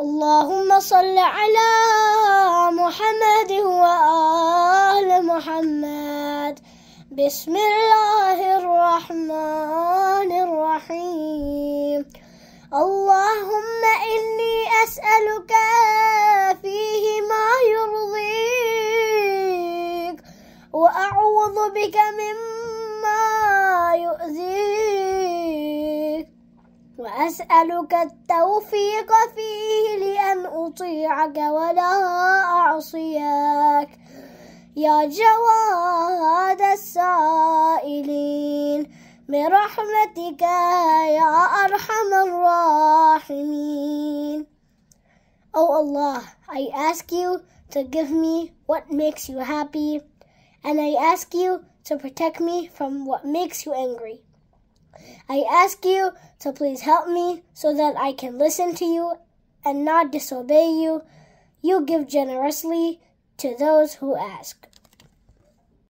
اللهم صل على محمد وآل محمد بسم الله الرحمن الرحيم اللهم إني أسألك فيه ما يرضيك وأعوذ بك مما وأسألك التوفيق فيه لأن أطيعك ولا أعصيك يا جواد السائلين برحمتك يا أرحم الراحمين Oh Allah, I ask you to give me what makes you happy, and I ask you to protect me from what makes you angry. I ask you to please help me so that I can listen to you and not disobey you. You give generously to those who ask.